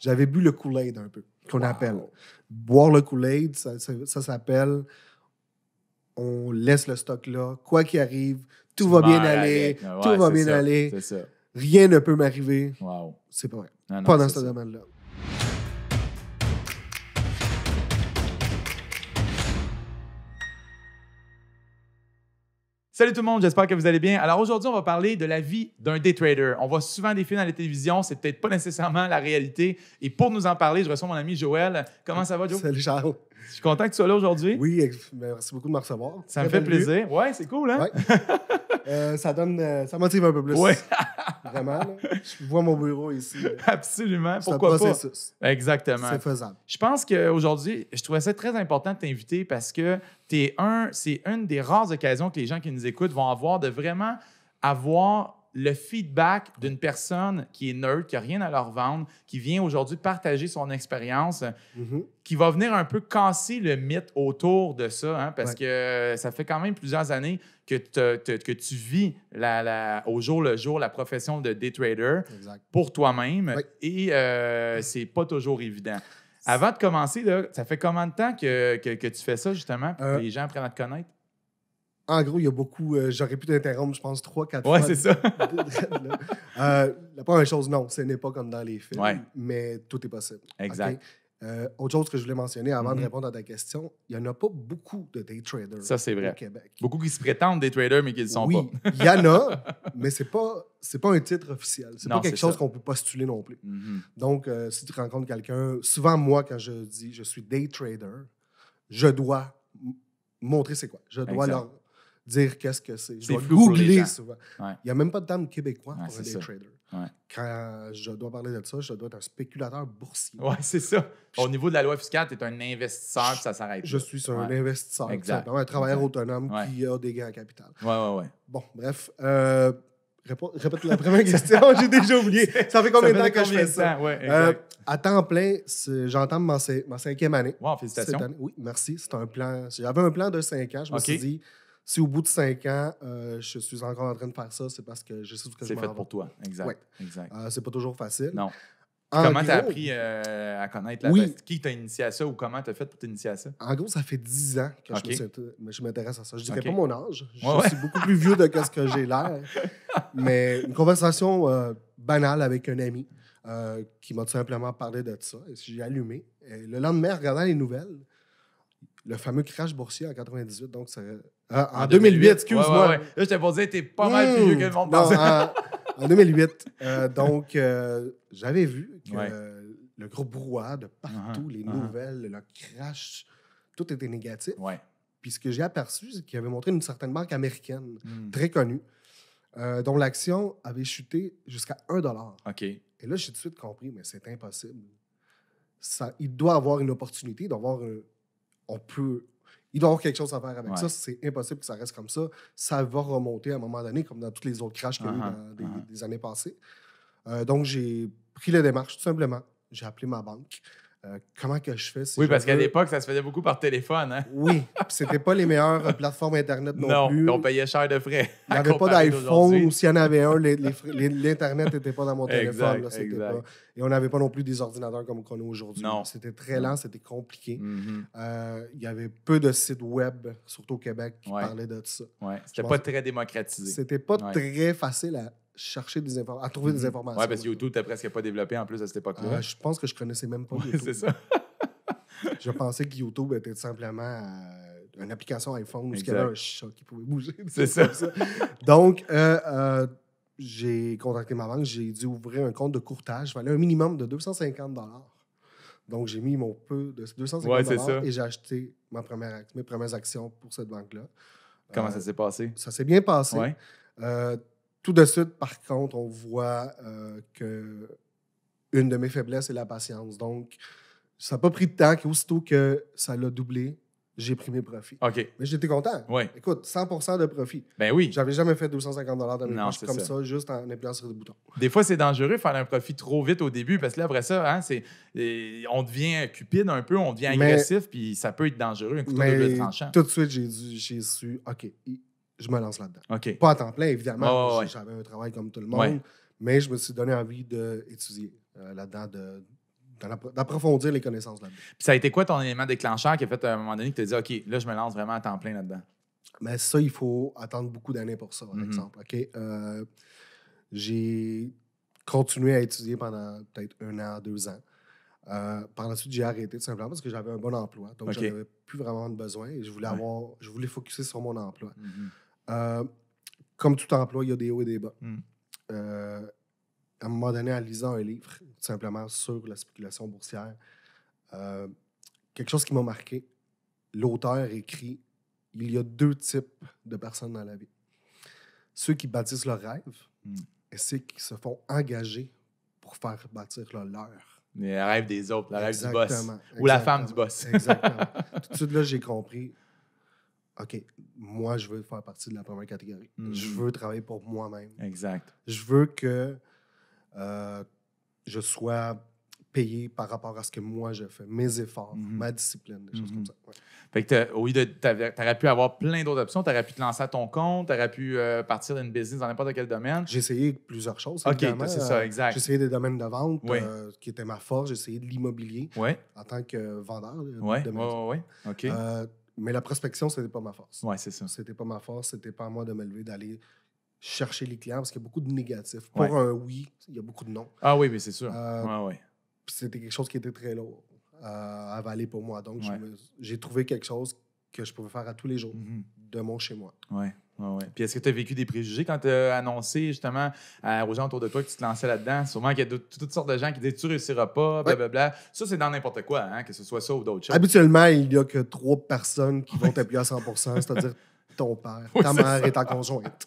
J'avais bu le Kool-Aid un peu, qu'on appelle. Boire le Kool-Aid, ça, s'appelle on laisse le stock là, quoi qu'il arrive, tout va bien aller, tout va bien aller, rien ne peut m'arriver. Wow. C'est pas vrai. pas dans ce domaine-là. Salut tout le monde, j'espère que vous allez bien. Alors aujourd'hui, on va parler de la vie d'un day trader. On voit souvent des films à la télévision, c'est peut-être pas nécessairement la réalité. Et pour nous en parler, je reçois mon ami Joël. Comment ça va, Joël Salut Charles. Je suis content que tu sois là aujourd'hui. Oui, ben, merci beaucoup de me recevoir. Ça me fait plaisir. Oui, Ouais, c'est cool, hein? Euh, ça donne, euh, ça motive un peu plus. Oui. Vraiment, Je vois mon bureau ici. Absolument. Pourquoi pas? Exactement. C'est faisable. Je pense qu'aujourd'hui, je trouvais ça très important de t'inviter parce que es un, c'est une des rares occasions que les gens qui nous écoutent vont avoir de vraiment avoir le feedback d'une personne qui est neutre, qui n'a rien à leur vendre, qui vient aujourd'hui partager son expérience, mhm. qui va venir un peu casser le mythe autour de ça, hein, parce que ça fait quand même plusieurs années que, tu vis au jour le jour la profession de day trader pour toi-même, et euh, c'est pas toujours évident. Avant de commencer, ça fait combien de temps que, tu fais ça, justement, pour euh, que les gens apprennent à te connaître? en gros, il y a beaucoup. Euh, j'aurais pu t'interrompre, je pense, trois, quatre fois. Ouais, c'est ça. Euh, la première chose, non, ce n'est pas comme dans les films, mais tout est possible. Exact. Euh, autre chose que je voulais mentionner avant de mhm. répondre à ta question, il n'y en a pas beaucoup de day traders Ça, c'est vrai. au Québec. Beaucoup qui se prétendent day traders, mais qui ne le sont oui, pas. il y en a, mais ce n'est pas, pas un titre officiel. Ce n'est pas quelque chose qu'on peut postuler non plus. Mhm. Donc, si tu rencontres quelqu'un, souvent, moi, quand je dis je suis day trader, je dois montrer c'est quoi. Je dois leur, dire qu'est-ce que c'est. Je dois googler souvent. Il n'y a même pas de dame québécois pour un day trader. Quand je dois parler de ça, je dois être un spéculateur boursier. Oui, c'est ça. Au niveau de la loi fiscale, tu es un investisseur, ça s'arrête. Je suis un investisseur, exactement un travailleur autonome qui a des gains en capital. Oui, oui, oui. Bon, bref. Euh, répète la première question, j'ai déjà oublié. Ça fait combien de temps que je fais ça? euh, à temps plein, j'entends ma, cinquième année. Wow, félicitations. Année. Oui, merci. C'est un plan. J'avais un plan de cinq ans. Je me suis dit, si au bout de cinq ans, euh, je suis encore en train de faire ça, c'est parce que je sais ce que je C'est fait pour toi, exact. exact. Euh, c'est pas toujours facile. Non. comment tu as appris euh, à connaître la oui. Qui t'a initié à ça ou comment tu as fait pour t'initier à ça? En gros, ça fait dix ans que je m'intéresse à ça. Je dirais pas mon âge. Je suis beaucoup plus vieux de que ce que j'ai l'air. Mais une conversation banale avec un ami qui m'a tout simplement parlé de ça. J'ai allumé. le lendemain, en regardant les nouvelles, le fameux crash boursier en 98, donc ça... Ah, en 2008, excuse-moi. Là, j'étais t'es pas mal plus vieux que le monde. Hmm. en, 2008, euh, donc euh, j'avais vu que le gros brouhaha de partout, uh-huh. les uh-huh. nouvelles, le crash, tout était négatif. Puis ce que j'ai aperçu, c'est qu'il avait montré une certaine marque américaine hmm. très connue, euh, dont l'action avait chuté jusqu'à 1 OK. Et là, j'ai tout de suite compris, mais c'est impossible. Ça, il doit avoir une opportunité d'avoir un peut. Il doit y avoir quelque chose à faire avec ça. C'est impossible que ça reste comme ça. Ça va remonter à un moment donné, comme dans tous les autres crashs qu'il y a eu uh-huh. dans uh-huh. des, années passées. Euh, donc, j'ai pris la démarche, tout simplement. J'ai appelé ma banque. Euh, comment que je fais? Si oui, parce qu'à l'époque, ça se faisait beaucoup par téléphone. Hein? Oui, c'était pas les meilleures euh, plateformes Internet non, non on payait cher de frais. Il n'y avait pas d'iPhone ou s'il y en avait un, l'Internet n'était pas dans mon téléphone. Et on n'avait pas non plus des ordinateurs comme on a aujourd'hui. C'était très lent, c'était compliqué. Mm-hmm. Euh, il y avait peu de sites web, surtout au Québec, qui parlaient de ça. Ouais. C'était pas très démocratisé. C'était pas très facile à chercher des informations, à trouver des mhm. informations. Oui, parce que YouTube n'était presque pas développé en plus à cette époque-là. Ah, je pense que je connaissais même pas ouais, C'est ça. je pensais que YouTube était simplement euh, une application iPhone où il y avait un chat qui pouvait bouger. C'est ça. Donc, euh, euh, j'ai contacté ma banque, j'ai dû ouvrir un compte de courtage. Il fallait un minimum de 250 Donc, j'ai mis mon peu de 250 et j'ai acheté ma première, mes premières actions pour cette banque-là. Comment ça s'est passé? Ça s'est bien passé. Ouais. Tout de suite, par contre, on voit qu'une euh, que une de mes faiblesses est la patience. Donc, ça n'a pas pris de temps qu'aussitôt que ça l'a doublé, j'ai pris mes profits. OK. Mais j'étais content. Oui. Écoute, 100 de profit. Ben oui. J'avais jamais fait 250 de mes poches comme ça. juste en appuyant sur des boutons. Des fois, c'est dangereux de faire un profit trop vite au début parce que là, après ça, hein, euh, on devient cupide un peu, on devient agressif, puis ça peut être dangereux, un couteau de tranchant. Tout de suite, j'ai, j'ai su, OK, je me lance là-dedans. Pas à temps plein, évidemment. J'avais un travail comme tout le monde, mais je me suis donné envie d'étudier euh, là-dedans, d'approfondir les connaissances là-dedans. ça a été quoi ton élément déclencheur qui a fait à un moment donné que tu as dit, OK, là, je me lance vraiment à temps plein là-dedans? Mais ça, il faut attendre beaucoup d'années pour ça, par mhm. exemple. OK? Euh, j'ai continué à étudier pendant peut-être un an, deux ans. Euh, par la suite, j'ai arrêté tout simplement parce que j'avais un bon emploi. Donc, j'avais je plus vraiment de besoin et je voulais, avoir, je voulais focuser sur mon emploi. Mhm. Euh, comme tout emploi, il y a des hauts et des bas. Hmm. Euh, à un moment donné, en lisant un livre, tout simplement sur la spéculation boursière, euh, quelque chose qui m'a marqué, l'auteur écrit il y a deux types de personnes dans la vie. Ceux qui bâtissent leur rêve, hmm. et ceux qui se font engager pour faire bâtir leur leur. Les rêves des autres, le rêve du boss. Ou la femme du boss. exactement. Tout de suite, là, j'ai compris OK, moi, je veux faire partie de la première catégorie. Je mhm. veux travailler pour moi-même. Exact. Je veux que euh, je sois payé par rapport à ce que moi je fais, mes efforts, mhm. ma discipline, des choses comme mhm. ça. Ouais. Fait que pu avoir plein d'autres options, Tu aurais pu te lancer à ton compte, Tu aurais pu euh, partir d'une business dans n'importe quel domaine. J'ai essayé plusieurs choses. Ok, c'est ça, exact. J'ai essayé des domaines de vente euh, qui étaient ma force, j'ai essayé de l'immobilier en tant que vendeur. Oui, oui, oui. OK. Mais la prospection, c'était pas ma force. Oui, c'est ça. C'était pas ma force, c'était pas à moi de me lever, d'aller chercher les clients, parce qu'il y a beaucoup de négatifs. Pour un oui, il y a beaucoup de non. Ah oui, mais c'est sûr. Euh, c'était quelque chose qui était très lourd à euh, avaler pour moi. Donc, j'ai trouvé quelque chose que je pouvais faire à tous les jours, mhm. de mon chez moi. Ouais. Puis est-ce que tu as vécu des préjugés quand tu as annoncé justement aux gens autour de toi que tu te lançais là-dedans? Sûrement qu'il y a toutes sortes de gens qui disent tu réussiras pas, blablabla. Ça, c'est dans n'importe quoi, hein, que ce soit ça ou d'autres choses. Habituellement, il n'y a que trois personnes qui vont t'appuyer à 100 c'est-à-dire ton père, ta mère et ta conjointe.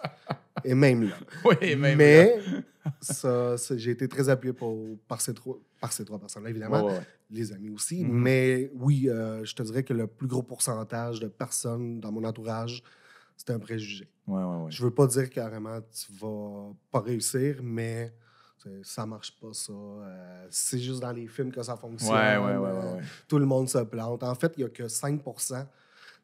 Et même là. Oui, et même Mais là. ça, j'ai été très appuyé par ces trois, par ces trois personnes-là, évidemment. Les amis aussi. Mm-hmm. Mais oui, euh, je te dirais que le plus gros pourcentage de personnes dans mon entourage c'est un préjugé. Ouais, ouais, Je veux pas dire carrément tu vas pas réussir, mais ça marche pas ça. Euh, c'est juste dans les films que ça fonctionne. Euh, tout le monde se plante. En fait, il y a que 5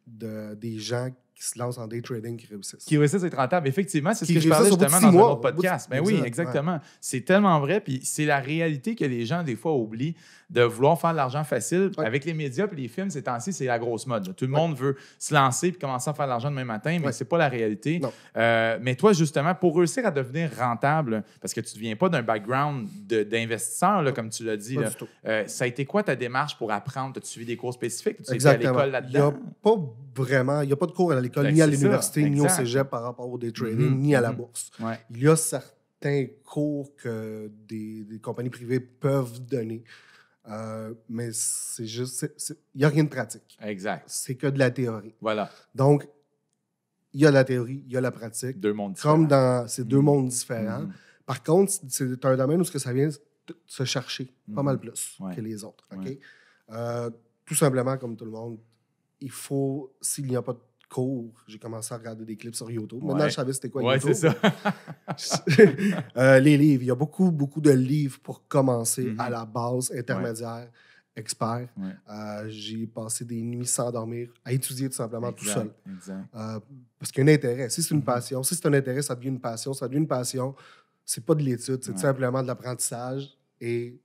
de, des gens qui se lancent en day trading qui réussissent. Qui réussissent être rentables. Effectivement, c'est ce que je parlais justement dans mois, podcast. Mais ben oui, exactement. C'est tellement vrai. Puis c'est la réalité que les gens, des fois, oublient de vouloir faire de l'argent facile. Avec les médias et les films, ces temps-ci, c'est la grosse mode. Tout le monde veut se lancer puis commencer à faire de l'argent demain matin, mais c'est pas la réalité. Euh, mais toi, justement, pour réussir à devenir rentable, parce que tu ne viens pas d'un background d'investisseur, comme tu l'as dit, euh, ça a été quoi ta démarche pour apprendre? As-tu suivi des cours spécifiques? Tu étais à l'école là-dedans? Il a pas vraiment, il n'y a pas de cours à ben, ni à l'université, ni au cégep par rapport au mhm. trading, ni à la mhm. bourse. Il y a certains cours que des, compagnies privées peuvent donner. Euh, mais c'est juste, il n'y a rien de pratique. Exact. C'est que de la théorie. Voilà. Donc, il y a la théorie, il y a la pratique. Deux mondes Comme dans ces deux mhm. mondes différents. Par contre, c'est un domaine où ce que ça vient se chercher pas mal plus que les autres. ok euh, tout simplement, comme tout le monde, il faut, s'il n'y a pas de cours, j'ai commencé à regarder des clips sur YouTube. Maintenant, je savais c'était quoi ouais, c'est ça. Euh, les livres. Il y a beaucoup, beaucoup de livres pour commencer à mhm. la base, intermédiaire, expert. Euh, j'ai passé des nuits sans dormir à étudier tout simplement tout seul. Euh, parce qu'il y a un intérêt. Si c'est une mhm. passion, si c'est un intérêt, ça devient une passion. Ça devient une passion. C'est pas de l'étude, c'est tout simplement de l'apprentissage et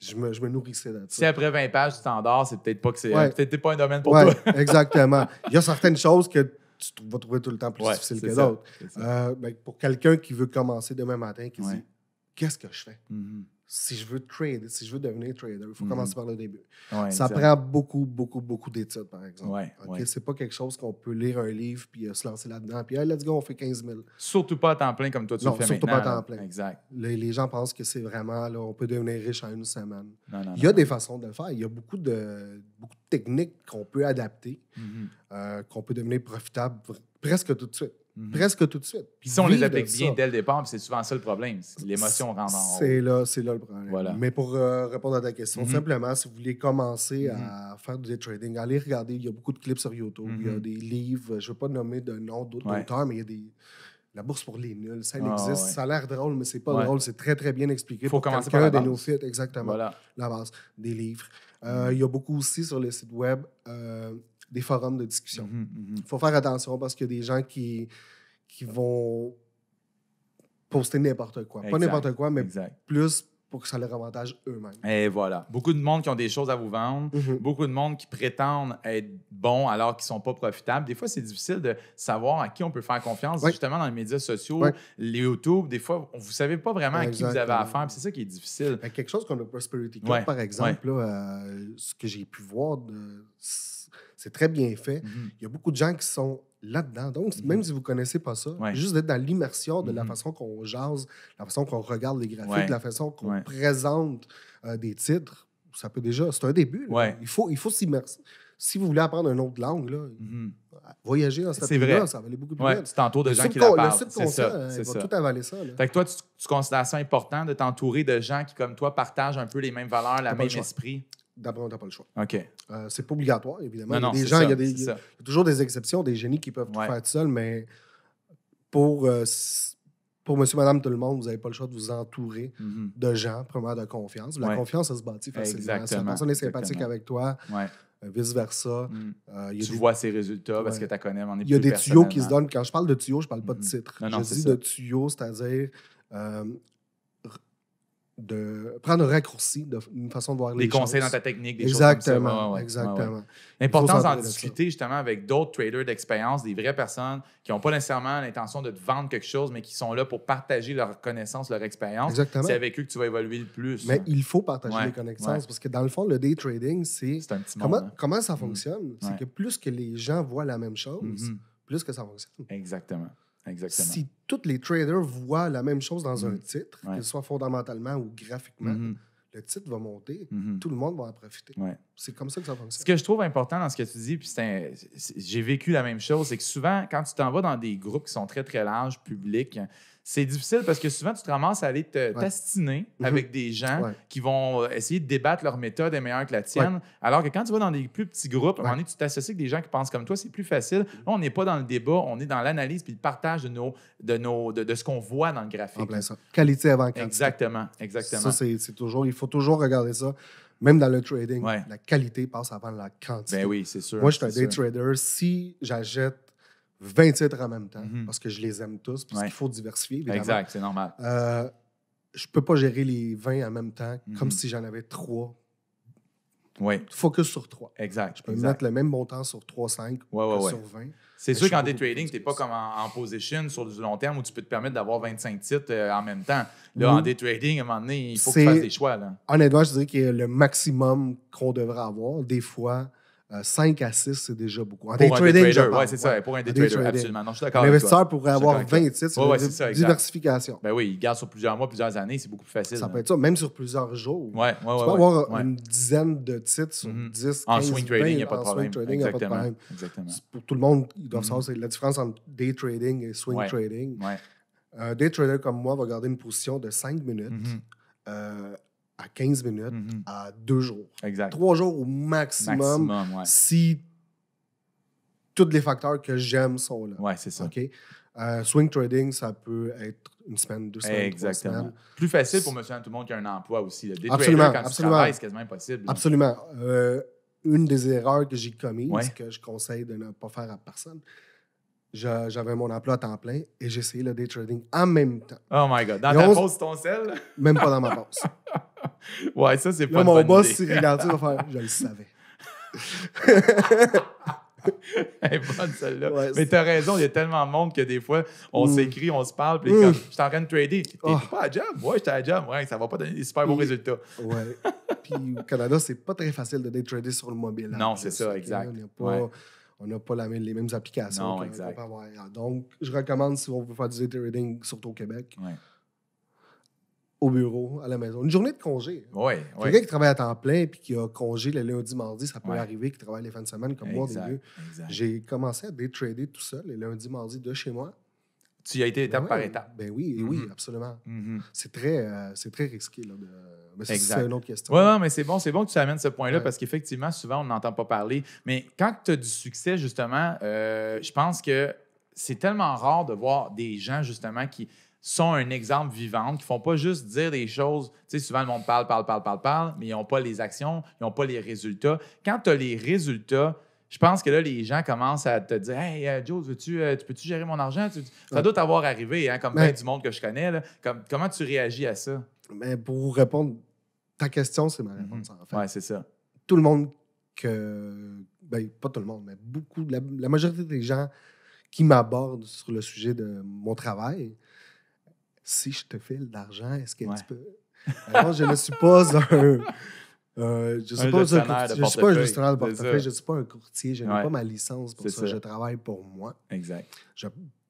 je me, je me nourrissais là-dessus. Si après 20 pages, tu t'endors, c'est peut-être pas que c'est pas un domaine pour ouais, toi. exactement. Il y a certaines choses que tu vas trouver tout le temps plus difficiles que d'autres. Euh, ben, pour quelqu'un qui veut commencer demain matin, qui dit Qu'est-ce que je fais mhm si je veux trader, si je veux devenir trader, il faut mm-hmm. commencer par le début. ça prend beaucoup, beaucoup, beaucoup d'études, par exemple. Ce C'est pas quelque chose qu'on peut lire un livre puis euh, se lancer là-dedans. Puis, let's go, on fait 15 000. Surtout pas à temps plein comme toi, tu non, le fais surtout pas à temps plein. Exact. Les, gens pensent que c'est vraiment, là, on peut devenir riche en une semaine. il y a des façons de le faire. Il y a beaucoup de, techniques qu'on peut adapter, mm-hmm. euh, qu'on peut devenir profitable presque tout de suite. Mhm. Presque tout de suite. si on les applique bien dès le départ, c'est souvent ça le problème. L'émotion rentre en C'est là, le problème. Mais pour euh, répondre à ta question, mhm. simplement, si vous voulez commencer à mhm. faire du trading, allez regarder. Il y a beaucoup de clips sur YouTube. Il y a des livres. Je ne vais pas nommer de nom d'auteur, ouais. mais il y a des. La bourse pour les nuls, ça ah, existe. Ça a l'air drôle, mais c'est pas drôle. C'est très, très bien expliqué. Il faut commencer par la base. Des exactement. Voilà. La base. Des livres. Euh, il y a beaucoup aussi sur le site web. Euh, des forums de discussion. Il mhm, mhm. faut faire attention parce qu'il y a des gens qui, qui vont poster n'importe quoi. Pas n'importe quoi, mais plus pour que ça leur avantage eux-mêmes. Et voilà. Beaucoup de monde qui ont des choses à vous vendre, mhm. beaucoup de monde qui prétendent être bons alors qu'ils ne sont pas profitables. Des fois, c'est difficile de savoir à qui on peut faire confiance, justement dans les médias sociaux, les YouTube. Des fois, vous ne savez pas vraiment à qui vous avez affaire, c'est ça qui est difficile. quelque chose comme le Prosperity Club, par exemple, euh, ce que j'ai pu voir, de, c'est très bien fait. Mhm. Il y a beaucoup de gens qui sont là-dedans. Donc, mhm. même si vous ne connaissez pas ça, juste d'être dans l'immersion de la mhm. façon qu'on jase, la façon qu'on regarde les graphiques, la façon qu'on présente euh, des titres, ça peut déjà. C'est un début. Il faut, il s'immerser. Si vous voulez apprendre une autre langue, voyager dans cette c'est vrai. ça va aller beaucoup plus ouais, Tu t'entoures de gens qui la parlent. C'est ça, hein, ça. va tout avaler ça. Fait que toi, tu, tu, considères ça important de t'entourer de gens qui, comme toi, partagent un peu les mêmes valeurs, le même esprit. D'après, on n'a pas le choix. OK. Euh, c'est pas obligatoire, évidemment. Non, non, il y a des gens, il, y a des, toujours des exceptions, des génies qui peuvent tout faire tout seuls, mais pour, euh, pour monsieur, madame, tout le monde, vous n'avez pas le choix de vous entourer mm-hmm. de gens, premièrement, de confiance. La confiance, ça se bâtit facilement. Si la personne est sympathique avec toi, euh, vice-versa. Mm. Euh, tu vois ses résultats parce que tu connais, Il y a des tuyaux qui se donnent. Quand je parle de tuyaux, je ne parle pas de mm-hmm. titres. je dis de tuyaux, c'est-à-dire de prendre un raccourci, de, façon de voir les, conseils dans ta technique, des choses comme ça. exactement. d'en discuter justement avec d'autres traders d'expérience, des vraies personnes qui n'ont pas nécessairement l'intention de te vendre quelque chose, mais qui sont là pour partager leurs connaissances, leur expérience. Exactement. C'est avec eux que tu vas évoluer le plus. Mais hein. il faut partager les connaissances parce que dans le fond, le day trading, c'est comment, hein. comment ça mm. fonctionne. C'est que plus que les gens voient la même chose, mm-hmm. plus que ça fonctionne. Exactement. Si tous les traders voient la même chose dans un mhm. titre, qu'il soit fondamentalement ou graphiquement, mhm. le titre va monter, mhm. tout le monde va en profiter. C'est comme ça que ça fonctionne. Ce que je trouve important dans ce que tu dis, puis j'ai vécu la même chose, c'est que souvent, quand tu t'en vas dans des groupes qui sont très, très larges, publics, c'est difficile parce que souvent, tu te ramasses à aller te tastiner mhm. avec des gens qui vont euh, essayer de débattre leur méthode est meilleure que la tienne. Alors que quand tu vas dans des plus petits groupes, à un tu t'associes avec des gens qui pensent comme toi, c'est plus facile. Mhm. Là, on n'est pas dans le débat, on est dans l'analyse puis le partage de, nos, de, nos, de, ce qu'on voit dans le graphique. En plein ça. Qualité avant quantité. Exactement, exactement. Ça, c'est toujours, il faut toujours regarder ça. Même dans le trading, la qualité passe avant la quantité. Ben oui, c'est sûr. Moi, je suis un day trader. Si j'achète 20 titres en même temps mhm. parce que je les aime tous, parce qu'il faut diversifier. Évidemment. Exact, c'est normal. Euh, je peux pas gérer les 20 en même temps, comme mhm. si j'en avais trois. Oui. Focus sur trois. Exact. Je peux mettre le même montant sur 3, 5 ou sur 20. C'est sûr qu'en day trading, tu n'es pas comme en, position sur du long terme où tu peux te permettre d'avoir 25 titres euh, en même temps. Là, en day trading, à un moment donné, il faut que tu fasses des choix. Là. Honnêtement, je dirais que le maximum qu'on devrait avoir, des fois, 5 euh, à 6, c'est déjà beaucoup. En day trading, Oui, c'est ça. Pour un day, trader, absolument. Non, je suis d'accord L'investisseur pourrait avoir 20 titres. sur diversification. Ben oui, il garde sur plusieurs mois, plusieurs années, c'est beaucoup plus facile. Ça hein. peut être ça, même sur plusieurs jours. Ouais, ouais, tu peux avoir une dizaine de titres sur 10, mhm. 15, En swing trading, il n'y a pas de problème. En swing trading, il n'y a pas de problème. Exactement. Pour tout le monde, il doit mhm. savoir la différence entre day trading et swing trading. Un day trader comme moi va garder une position de 5 minutes. Mhm. Euh, à 15 minutes mm-hmm. à deux jours. Exact. Trois jours au maximum, si tous les facteurs que j'aime sont là. Ouais c'est ça. OK? Euh, swing trading, ça peut être une semaine, deux semaines, Exactement. Plus facile pour monsieur tout le monde qui a un emploi aussi. absolument, absolument. c'est quasiment impossible. Absolument. Euh, une des erreurs que j'ai commises, que je conseille de ne pas faire à personne, j'avais mon emploi à temps plein et j'essayais le day trading en même temps. Oh my God. Dans ta pause, ton sel? Même pas dans ma pause. ouais, ça, c'est pas Là, une mon boss, il regarde, il va faire Je le savais. Elle est bonne celle-là. mais t'as raison, il y a tellement de monde que des fois, on mm. s'écrit, on se parle, puis mm. je suis en train de trader, t'es oh. pas à job. Ouais, j'étais à job, ouais, ça va pas donner des super bons résultats. Ouais. puis au Canada, c'est pas très facile de day trader sur le mobile. Non, c'est ça, exact on n'a pas les mêmes applications. Donc, je recommande si on veut faire du day trading, surtout au Québec. Au bureau, à la maison. Une journée de congé. Oui. Quelqu'un qui travaille à temps plein et qui a congé le lundi, mardi, ça peut arriver qu'il travaille les fins de semaine comme moi au début. J'ai commencé à day trader tout seul les lundi mardi de chez moi. Tu y as été ben étape par étape. Ben oui, oui, mm-hmm. absolument. Mm-hmm. C'est très, euh, c'est très risqué. Là, Mais c'est une autre question. Oui, mais c'est bon, c'est bon que tu amènes ce point-là parce qu'effectivement, souvent, on n'entend pas parler. Mais quand tu as du succès, justement, euh, je pense que c'est tellement rare de voir des gens, justement, qui sont un exemple vivant, qui ne font pas juste dire des choses. Tu sais, souvent, le monde parle, parle, parle, parle, parle, mais ils n'ont pas les actions, ils n'ont pas les résultats. Quand tu as les résultats, je pense que là, les gens commencent à te dire Hey, euh, Joe, veux-tu, euh, peux-tu gérer mon argent Ça doit t'avoir arrivé, hein, comme plein du monde que je connais. comment tu réagis à ça mais Pour répondre, ta question, c'est ma mhm. réponse, en fait. Oui, c'est ça. Tout le monde que. Ben, pas tout le monde, mais beaucoup, la, majorité des gens qui m'abordent sur le sujet de mon travail, si je te file de l'argent, est-ce que tu peux. je ne suis pas un. Euh, je ne suis pas un gestionnaire de portefeuille, je suis pas un courtier, je n'ai pas ma licence pour ça. Je travaille pour moi. Exact.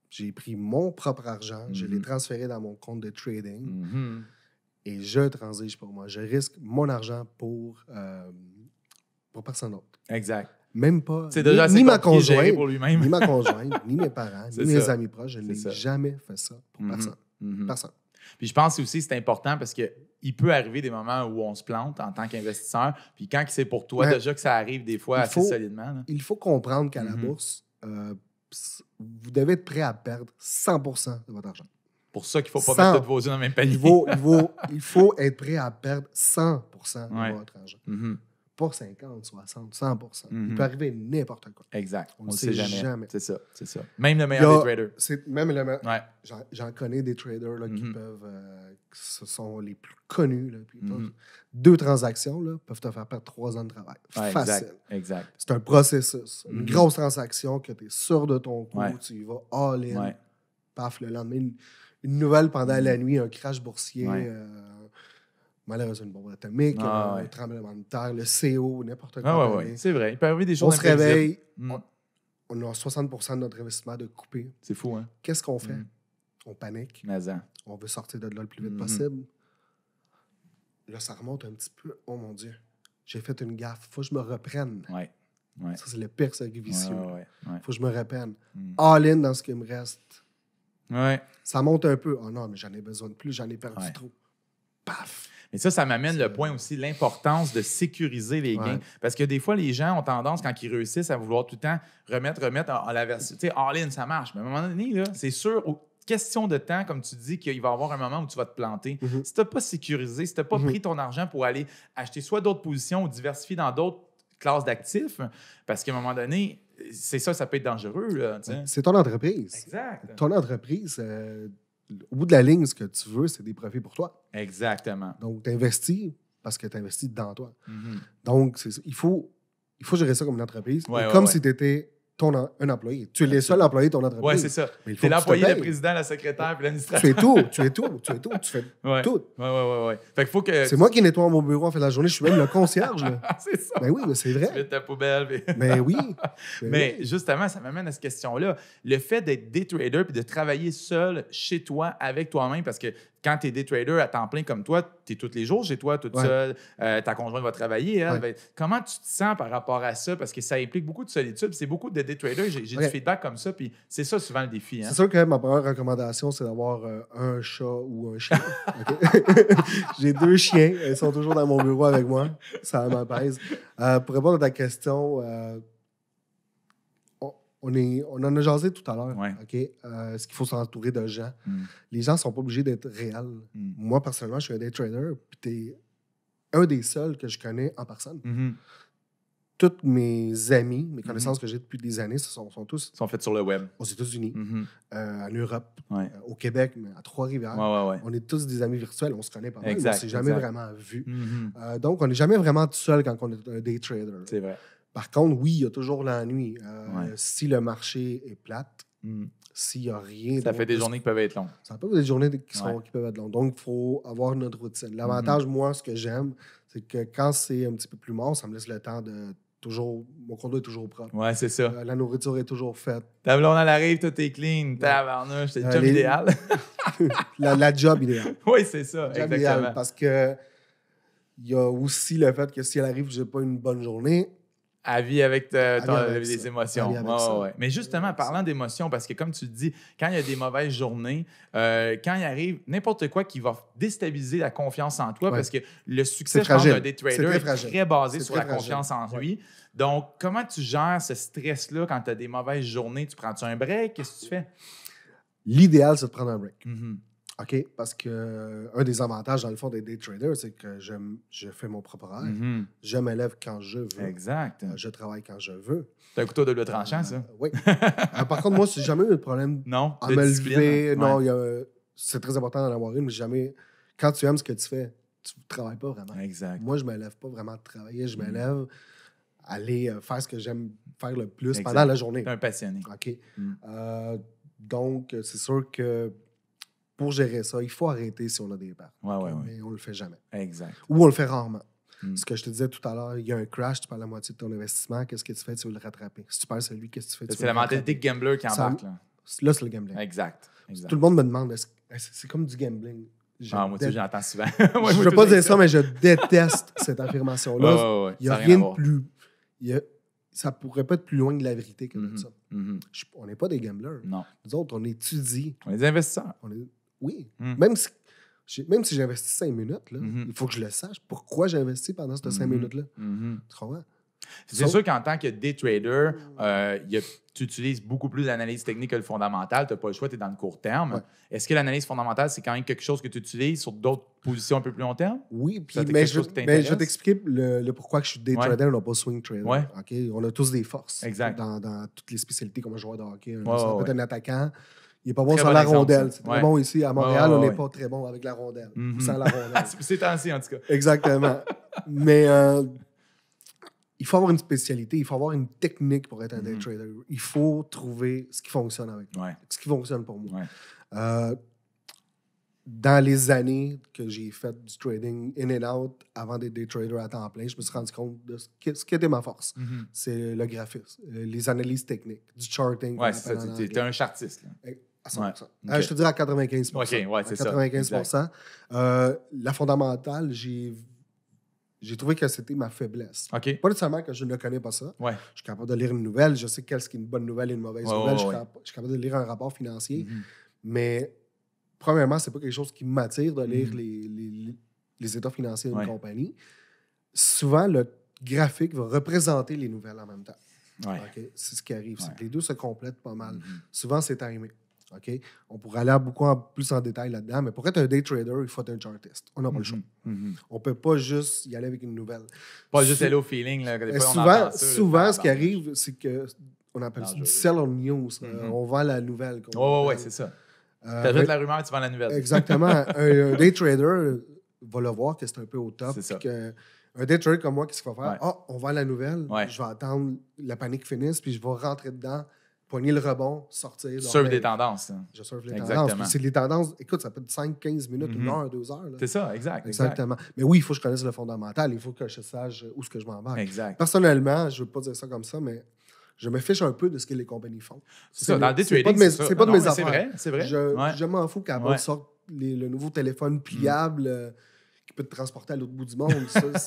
J'ai pris mon propre argent, je l'ai mhm. transféré dans mon compte de trading mhm. et je transige pour moi. Je risque mon argent pour, euh, pour personne d'autre. Exact. Même pas. Ni, ma conjointe, ni ma conjointe, ni mes parents, ni mes amis proches. Je n'ai jamais fait ça pour mhm. personne. Personne. Puis je pense aussi que c'est important parce que il peut arriver des moments où on se plante en tant qu'investisseur. Puis quand c'est pour toi, déjà que ça arrive des fois assez solidement. Il faut comprendre qu'à la mhm. bourse, euh, vous devez être prêt à perdre 100 de votre argent. Pour ça qu'il ne faut pas mettre vos yeux dans le même panier. Il faut, il faut, être prêt à perdre 100 de votre argent. Mhm pas 50, 60, 100 Il peut mhm. arriver n'importe quoi. Exact. On ne sait, jamais. C'est ça, c'est ça. Même le meilleur des traders. Même le meilleur. J'en connais des traders qui mhm. peuvent. Euh, ce sont les plus connus. Mhm. Deux transactions là, peuvent te faire perdre trois ans de travail. Facile. Exact. C'est un processus. Une grosse transaction que tu es sûr de ton coup, tu y vas all-in. Paf, le lendemain, une, nouvelle pendant la nuit, un crash boursier. Euh, malheureusement une bombe atomique, ah, un euh, tremblement de terre, le CO, n'importe quoi. Ah, ouais, C'est vrai. Il peut des choses. On se réveille, hmm. on, a 60 de notre investissement de couper. C'est fou, hein? Qu'est-ce qu'on fait? Hmm. On panique. On veut sortir de là le plus vite hmm. possible. Là, ça remonte un petit peu. Oh mon Dieu, j'ai fait une gaffe. Faut que je me reprenne. Ouais. Ça, c'est le pire circuit vicieux. Faut que je me reprenne. All in dans ce qui me reste. Ouais. Ça monte un peu. Oh non, mais j'en ai besoin de plus, j'en ai perdu trop. Paf! Et ça, ça m'amène le point aussi, l'importance de sécuriser les gains. Parce que des fois, les gens ont tendance, quand ils réussissent, à vouloir tout le temps remettre, remettre en, la version. Tu sais, all-in, ça marche. Mais à un moment donné, c'est sûr, question de temps, comme tu dis, qu'il va y avoir un moment où tu vas te planter. Mm-hmm. Si tu n'as pas sécurisé, si tu n'as pas mm-hmm. pris ton argent pour aller acheter soit d'autres positions ou diversifier dans d'autres classes d'actifs, parce qu'à un moment donné, c'est ça, ça peut être dangereux. C'est ton entreprise. Exact. Ton entreprise. Euh, au bout de la ligne, ce que tu veux, c'est des profits pour toi. Exactement. Donc, tu investis parce que tu investis dans toi. Mhm. Donc, il faut, il faut gérer ça comme une entreprise, comme si tu étais ton un employé. Tu es le seul employé de ton entreprise. Oui, c'est ça. tu es l'employé, le président, la secrétaire, puis l'administrateur. Tu es tout, tu es tout, tu es tout, tu fais tout. Oui, oui, oui. Ouais. Fait que faut que. C'est moi qui nettoie mon bureau en fait la journée, je suis même le concierge. c'est ça. Ben oui, c'est vrai. Tu mets ta poubelle. Ben ben mais, oui. mais justement, ça m'amène à cette question-là. Le fait d'être day trader puis de travailler seul chez toi, avec toi-même, parce que quand tu es des traders à temps plein comme toi, tu es tous les jours chez toi, toute seul, seule, euh, ta conjointe va travailler. Hein. Ben, comment tu te sens par rapport à ça? Parce que ça implique beaucoup de solitude. C'est beaucoup de day traders. J'ai du feedback comme ça, puis c'est ça souvent le défi. Hein. C'est sûr que ma première recommandation, c'est d'avoir euh, un chat ou un chien. J'ai deux chiens. Ils sont toujours dans mon bureau avec moi. Ça m'apaise. Euh, pour répondre à ta question, on, est, on en a jasé tout à l'heure. ok euh, ce qu'il faut s'entourer de gens. Hmm. Les gens ne sont pas obligés d'être réels. Hmm. Moi, personnellement, je suis un day trader, puis tu es un des seuls que je connais en personne. Mm-hmm. Toutes mes amis, mes mm-hmm. connaissances que j'ai depuis des années, ce sont, tous. sont faites sur le web. Aux États-Unis, mm-hmm. euh, en Europe, euh, au Québec, à Trois-Rivières. on est tous des amis virtuels, on se connaît pas on ne s'est jamais vraiment vu. donc, on n'est jamais vraiment tout seul quand on est un day trader. C'est vrai. Par contre, oui, il y a toujours l'ennui. Euh, si le marché est plate, hmm. s'il n'y a rien. Ça fait des journées qui peuvent être longues. Ça peut être des journées qui, peuvent être longues. Donc, il faut avoir notre routine. L'avantage, mhm. moi, ce que j'aime, c'est que quand c'est un petit peu plus mort, ça me laisse le temps de toujours, mon condo est toujours propre. Ouais, c'est ça. Euh, la nourriture est toujours faite. Ta blonde, elle arrive, tout est clean. Tabarnouche, c'est le euh, job idéal. la, job idéale. Oui, c'est ça, job exactement. Idéal parce que il y a aussi le fait que si elle arrive, j'ai pas une bonne journée, à vie avec, tes les émotions. Mais justement, parlant d'émotions, parce que comme tu dis, quand il y a des mauvaises journées, euh, quand il arrive n'importe quoi qui va déstabiliser la confiance en toi, parce que le succès, d'un des est très, basé sur la confiance en lui. Donc, comment tu gères ce stress-là quand tu as des mauvaises journées? Tu prends-tu un break? Qu'est-ce que tu fais? L'idéal, c'est de prendre un break. Mm-hmm. OK, parce que euh, un des avantages, dans le fond, des day traders, c'est que je, je, fais mon propre horaire. Mm-hmm. Je m'élève quand je veux. Exact. Euh, je travaille quand je veux. C'est un couteau de le tranchant, ça? Euh, oui. par contre, moi, j'ai jamais eu de problème non, à me lever. Hein? Non, c'est très important d'en avoir une, mais jamais. Quand tu aimes ce que tu fais, tu ne travailles pas vraiment. Exact. Moi, je ne me pas vraiment de travailler. Je m'élève mm. à aller faire ce que j'aime faire le plus pendant la journée. un passionné. OK. Mm. donc, c'est sûr que pour gérer ça, il faut arrêter si on a des pertes. mais on on le fait jamais. Exact. Ou on le fait rarement. Hmm. Ce que je te disais tout à l'heure, il y a un crash, tu perds la moitié de ton investissement, qu'est-ce que tu fais? Tu veux le rattraper. Si tu perds celui, qu'est-ce que tu fais? C'est la des gambler qui embarque. Là, là c'est le gambling. Exact. exact. Tout le monde me demande, c'est comme du gambling. Je ah, moi, j'entends souvent. je ne veux pas dire ça, mais je déteste cette affirmation-là. il n'y a rien, de plus. Il y Ça pourrait pas être plus loin de la vérité que mm-hmm, ça. Mm-hmm. On n'est pas des gamblers. Non. Nous autres, on étudie. On est des investisseurs oui. Hmm. Même si même si j'investis cinq minutes, mm-hmm. il faut que je le sache pourquoi j'ai investi pendant ces cinq mm-hmm. minutes-là. Mm-hmm. C'est sûr qu'en tant que day trader, euh, tu utilises beaucoup plus l'analyse technique que le fondamental. Tu n'as pas le choix, tu es dans le court terme. Est-ce que l'analyse fondamentale, c'est quand même quelque chose que tu utilises sur d'autres positions un peu plus long terme? Oui, puis, mais, je, vais t'expliquer le, pourquoi je suis day trader et non pas swing trader. On a tous des forces Dans, toutes les spécialités comme un joueur de hockey, un attaquant. Il n'est pas bon sans la rondelle. C'est très bon ici. À Montréal, on n'est pas très bon avec la rondelle. Mhm. Sans la rondelle. c'est ainsi, en tout cas. Exactement. Mais euh, il faut avoir une spécialité, il faut avoir une technique pour être un day mhm. trader. Il faut trouver ce qui fonctionne avec moi, ce qui fonctionne pour moi. Euh, dans les années que j'ai fait du trading in and out avant d'être day trader à temps plein, je me suis rendu compte de ce, qui, était ma force. Mhm. C'est le graphisme, les analyses techniques, du charting. Oui, c'est ça. Tu es un chartiste. Euh, je te dirais à 95%. Ok, ouais, à 95%. euh, la fondamentale, j'ai j'ai trouvé que c'était ma faiblesse. Ok. Pas nécessairement que je ne connais pas ça. Ouais. Je suis capable de lire une nouvelle, je sais qu'est-ce qui est une bonne nouvelle et une mauvaise nouvelle. Je suis, capable, de lire un rapport financier. Mm-hmm. Mais premièrement, c'est pas quelque chose qui m'attire de lire mm-hmm. les, les, les, états financiers d'une compagnie. Souvent, le graphique va représenter les nouvelles en même temps. Ouais. C'est ce qui arrive. Les deux se complètent pas mal. Mm-hmm. Souvent, c'est arrivé. OK? On pourrait aller beaucoup en, plus en détail là-dedans, mais pour être un day trader, il faut être un chartiste. On n'a pas le mhm. choix. Mhm. On ne peut pas juste y aller avec une nouvelle. Pas juste aller au feeling. Là, souvent, souvent ce qui arrive, c'est que on appelle ça du sell on news. Mhm. on vend la nouvelle. Oui, ouais, c'est ça. Euh, tu ajoutes la rumeur, tu vends la nouvelle. Exactement. un, day trader va le voir que c'est un peu au top. un day trader comme moi, qu'est-ce qu'il va faire? Ah, oh, on vend la nouvelle. Je vais attendre la panique finisse, puis je vais rentrer dedans poigner le rebond, sortir. Tu ben, des tendances. Hein. Je surfe les Exactement. tendances. C'est les tendances, écoute, ça peut être 5, 15 minutes, une mhm. heure, deux heures. C'est ça, exact. Exactement. Mais oui, il faut que je connaisse le fondamental, il faut que je sache où ce que je m'en vais. Exact. Personnellement, je ne veux pas dire ça comme ça, mais je me fiche un peu de ce que les compagnies font. C'est ça, dans le c'est pas Pas de mes affaires. C'est vrai, c'est vrai. Je, m'en fous qu'à ouais. sorte le nouveau téléphone mhm. pliable. Euh, qui peut te transporter à l'autre bout du monde.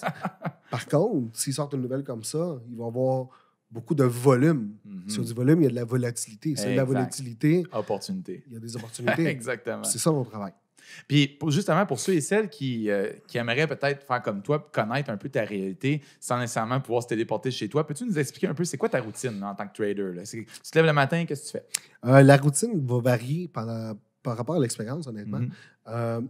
Par contre, s'ils sortent une nouvelle comme ça, ils vont avoir beaucoup de volume. Mm-hmm. Sur du volume, il y a de la volatilité. C'est de la volatilité. Opportunité. Il y a des opportunités. Exactement. C'est ça mon travail. Puis justement, pour ceux et celles qui, euh, qui aimeraient peut-être faire comme toi, connaître un peu ta réalité sans nécessairement pouvoir se téléporter chez toi, peux-tu nous expliquer un peu c'est quoi ta routine en tant que trader? Tu te lèves le matin, qu'est-ce que tu fais? Euh, la routine va varier par rapport à l'expérience, honnêtement. Mm-hmm. Euh,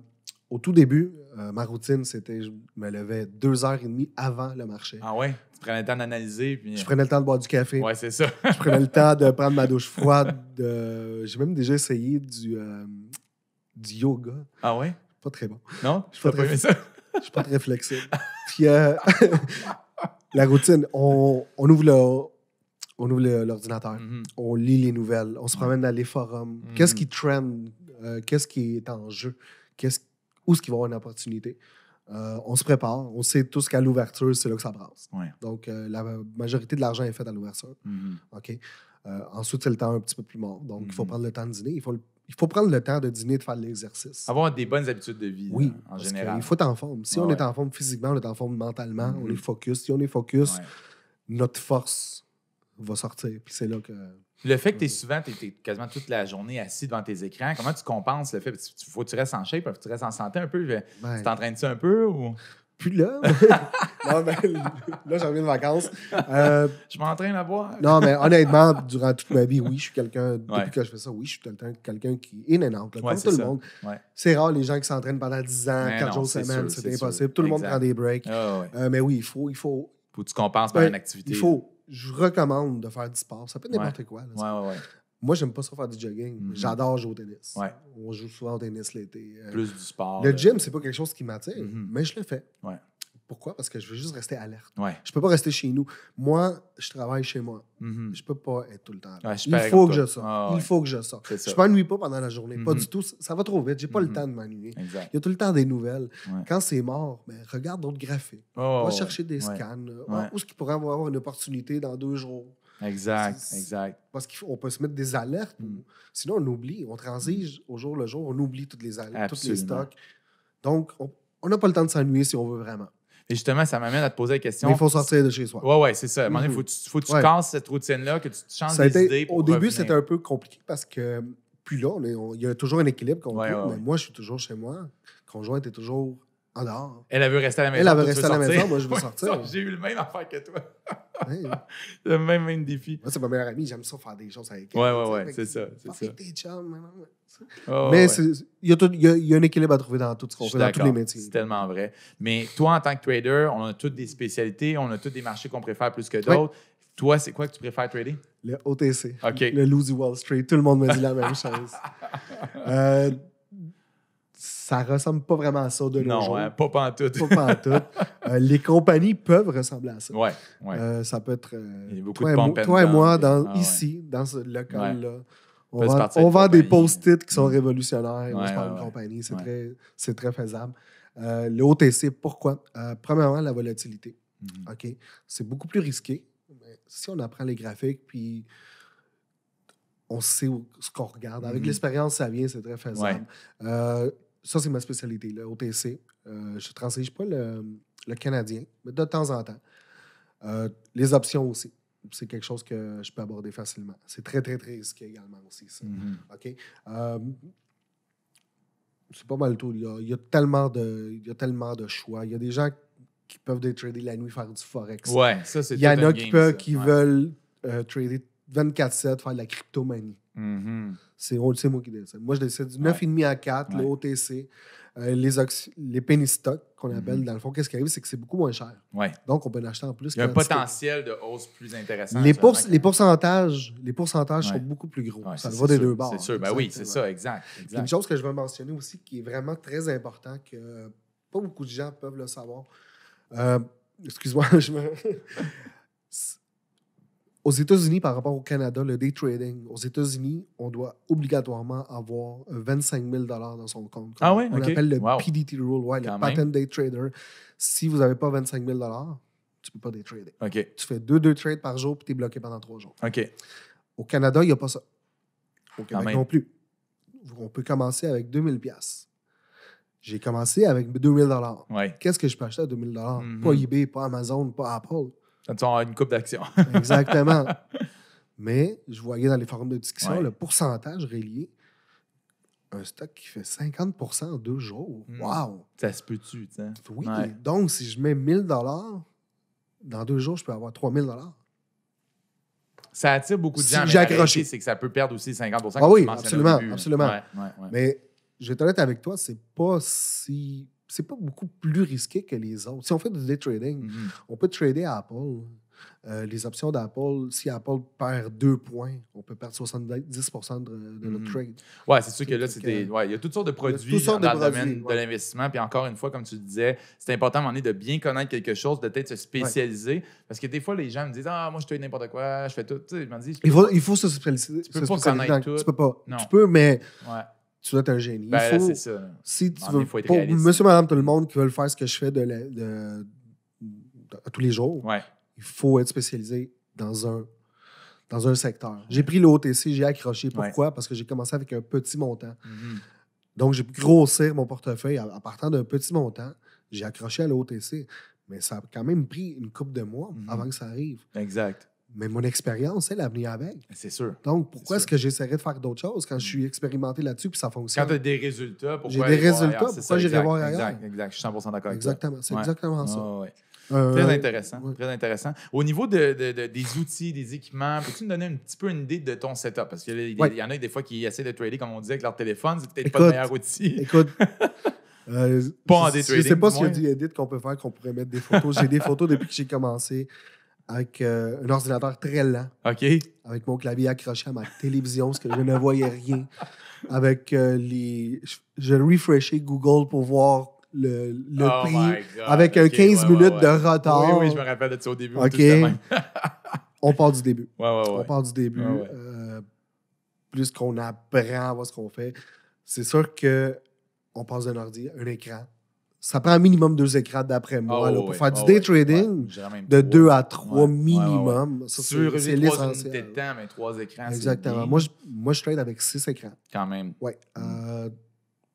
au tout début, euh, ma routine, c'était je me levais deux heures et demie avant le marché. Ah ouais? Tu prenais le temps d'analyser? Puis... Je prenais le temps de boire du café. Ouais, c'est ça. je prenais le temps de prendre ma douche froide. J'ai même déjà essayé euh, du, yoga. Ah ouais? Pas très bon. Non? Je suis pas, très... suis pas très flexible. Puis euh, la routine, on, ouvre le on ouvre l'ordinateur, mm-hmm. on lit les nouvelles, on se promène dans les forums. Mm-hmm. Qu'est-ce qui trend? Qu'est-ce qui est en jeu? Qu'est-ce où ce qu'il va avoir une opportunité. Euh, on se prépare. On sait tout tous qu'à l'ouverture, c'est là que ça brasse. Donc, euh, la majorité de l'argent est fait à l'ouverture. Mm-hmm. OK? Euh, ensuite, c'est le temps un petit peu plus mort. Donc, il faut mm-hmm. prendre le temps de dîner. Il faut, il faut prendre le temps de dîner, de faire l'exercice. Avoir des bonnes habitudes de vie, oui, en général. Il faut être en forme. Si on est en forme physiquement, on est en forme mentalement, on mm-hmm. est focus. Si on est focus, notre force va sortir. Puis c'est là que le fait que tu es mm. souvent, tu es, quasiment toute la journée assis devant tes écrans, comment tu compenses le fait? Il faut que tu restes en shape, faut que tu restes en santé un peu. tu t'entraînes-tu un peu ou. Plus là. non, mais là, j'ai reviens de vacances. Euh, je m'entraîne à boire. non, mais honnêtement, durant toute ma vie, oui, je suis quelqu'un. Depuis que je fais ça, oui, je suis quelqu'un qui est in and comme tout le monde. C'est rare les gens qui s'entraînent pendant 10 ans, 4 jours jours semaine, c'est impossible. Tout le monde prend des breaks. Ah, euh, mais oui, il faut. Il faut, faut que tu compenses par une activité. Il faut je recommande de faire du sport. Ça peut être n'importe quoi. Moi, ouais, ouais, Moi, j'aime pas ça faire du jogging. Mhm. J'adore jouer au tennis. On joue souvent au tennis l'été. Euh, Plus du sport. Le gym, gym, c'est pas quelque chose qui m'attire, mhm. mais je le fais. Pourquoi? Parce que je veux juste rester alerte. Je Je peux pas rester chez nous. Moi, je travaille chez moi. Je mm-hmm. ne Je peux pas être tout le temps. Ouais, il ah, faut que je sorte. Il faut que je sorte. Je ne m'ennuie pas pendant la journée. Pas du mm-hmm. tout. Ça va trop vite. Je n'ai pas le mm-hmm. temps de m'ennuyer. Il y a tout le temps des nouvelles. Quand c'est mort, ben, regarde d'autres graphiques. Oh, oh, va oh. chercher des scans. Euh, où est-ce qu'il pourrait avoir une opportunité dans deux jours? Exact, exact. Parce qu'on peut se mettre des alertes. Mm. Sinon, on oublie. On transige au jour le jour. On oublie toutes les alertes, tous les stocks. Donc, on, on n'a pas le temps de s'ennuyer si on veut vraiment. Et justement, ça m'amène à te poser la question. Mais il faut sortir de chez soi. Oui, oui, c'est ça. Il mhm. faut, que tu casses cette routine-là, que tu changes des idées. au début, c'était un peu compliqué parce que, puis là, il y a toujours un équilibre qu'on mais moi, je suis toujours chez moi. Conjoint est toujours alors, ah Elle, avait veut rester à la maison. Elle, veut rester à la maison, moi je veux sortir. J'ai eu le même affaire que toi. le même, défi. Moi, c'est ma meilleure amie, j'aime ça faire des choses avec elle. Ouais, ouais, ouais, c'est ça. C'est tes Mais il y, a un équilibre à trouver dans tout ce qu'on fait, dans tous les métiers. C'est tellement vrai. Mais toi, en tant que trader, on a toutes des spécialités, on a tous des marchés qu'on préfère plus que d'autres. Toi, c'est quoi que tu préfères trader? Le OTC. Le Lousy Wall Street. Tout le monde me dit la même chose. Euh, ça ressemble pas vraiment à ça de nos Non, pas hein, pas pantoute. Pas tout. Euh, les compagnies peuvent ressembler à ça. Oui, euh, ça peut être euh, toi, et moi, dans, ah, ici, dans ce local-là. On, vend, des post-it qui sont révolutionnaires. compagnie. C'est très, faisable. le OTC, pourquoi? premièrement, la volatilité. Mm-hmm. OK? C'est beaucoup plus risqué. si on apprend les graphiques, puis on sait ce qu'on regarde. Avec mm-hmm. l'expérience, ça vient, c'est très faisable ça, c'est ma spécialité, le OTC. Euh, je ne transige pas le, canadien, mais de temps en temps. Euh, les options aussi. C'est quelque chose que je peux aborder facilement. C'est très, très, très risqué également aussi, ça. Mm-hmm. OK? Euh, c'est pas mal tout. Il y, a, tellement de, il y a tellement de choix. Il y a des gens qui peuvent trader la nuit, faire du forex. Ouais, Il y en a qui, veulent trader 24-7, faire de la cryptomanie. Mm-hmm. C'est moi qui décide. Moi, je décide du 9,5 à 4, le OTC, euh, les, les penny stocks qu'on mm-hmm. appelle. Dans le fond, qu'est-ce qui arrive, c'est que c'est beaucoup moins cher. Ouais. Donc, on peut l'acheter en plus. Il y a un potentiel de hausse plus intéressant. Les, les pourcentages, les pourcentages sont beaucoup plus gros. ça voit des deux bords. C'est sûr. Ben oui, c'est ça, exact. Une chose que je veux mentionner aussi qui est vraiment très important, que euh, pas beaucoup de gens peuvent le savoir. Euh, excuse-moi, je me aux États-Unis, par rapport au Canada, le day trading, aux États-Unis, on doit obligatoirement avoir 25 000 dans son compte. Ah oui? On appelle le PDT Rule, le Patent Day Trader. Si vous n'avez pas 25 000 tu ne peux pas day trader. Tu fais deux, deux trades par jour puis tu es bloqué pendant trois jours. Ok. Au Canada, il n'y a pas ça. Au Québec non plus. On peut commencer avec 2 000 J'ai commencé avec 2 ouais. Qu'est-ce que je peux acheter à 2 000 Pas mhm. eBay, pas Amazon, pas Apple ça T'as une coupe d'action. Exactement. Mais je voyais dans les forums de discussion le pourcentage relié. Un stock qui fait 50 en deux jours. Waouh. Hmm. Wow! Ça se peut-tu, tu sais? Oui. Donc, si je mets 1000 dans deux jours, je peux avoir 3000 Ça attire beaucoup de gens. j'ai accroché. C'est que ça peut perdre aussi 50 Ah oui, absolument, Mais je vais être honnête avec toi, c'est pas si c'est pas beaucoup plus risqué que les autres. Si on fait du day trading, mm-hmm. on peut trader Apple. Euh, les options d'Apple, si Apple perd deux points, on peut perdre 70 de, de notre mm-hmm. trade. Oui, c'est sûr que là, il ouais, y a toutes sortes de produits dans le domaine de l'investissement. Puis encore une fois, comme tu disais, c'est important à un de bien connaître quelque chose, de peut-être se spécialiser. Parce que des fois, les gens me disent Ah, moi, je fais n'importe quoi, je fais tout. Je m'en dis, il, faut, il faut se spécialiser. Tu peux se pas connaître tout. Tu peux pas. Non. Tu peux, mais tu dois être un génie. Ben, c'est ça. Si tu veux, faut être pour monsieur, madame, tout le monde qui veulent faire ce que je fais de, tous les jours, il faut être spécialisé dans un, dans un secteur. J'ai pris l'OTC, j'ai accroché. Pourquoi? Parce que j'ai commencé avec un petit montant. Mhm. Donc, j'ai grossi mon portefeuille en partant d'un petit montant. J'ai accroché à l'OTC. Mais ça a quand même pris une coupe de mois mhm. avant que ça arrive. Exact mais mon expérience, elle, l'avenir avec. C'est sûr. Donc, pourquoi est-ce que j'essaierais de faire d'autres choses quand je suis expérimenté là-dessus puis ça fonctionne? Quand tu as des résultats, pourquoi J'ai des résultats, pourquoi j'irai voir ailleurs? Exact, Je suis 100 d'accord avec Exactement, c'est exactement ça. Euh, très intéressant, très intéressant. Au niveau de, des outils, des équipements, peux-tu nous donner un petit peu une idée de ton setup? Parce qu'il y en a des fois qui essaient de trader, comme on disait, avec leur téléphone. C'est peut-être pas le meilleur outil. Écoute, euh, pas en Je ne sais pas ce y a qu'on peut faire, qu'on pourrait mettre des photos. J'ai des photos depuis que j'ai commencé avec euh, un ordinateur très lent. OK. Avec mon clavier accroché à ma télévision, parce que je ne voyais rien. Avec euh, les. Je, refreshais Google pour voir le, oh prix. Avec un 15 minutes de retard. Oui, oui, je me rappelle de au début. OK. On part du début. On part du début. Euh, plus qu'on apprend à voir ce qu'on fait, c'est sûr que on passe d'un ordi à un écran ça prend un minimum deux écrans d'après moi. Oh, pour faire du oh, day trading, de deux à trois minimum. ça, c'est temps, mais trois écrans, Exactement. Moi je, moi, je trade avec six écrans. Quand même. Oui. Euh,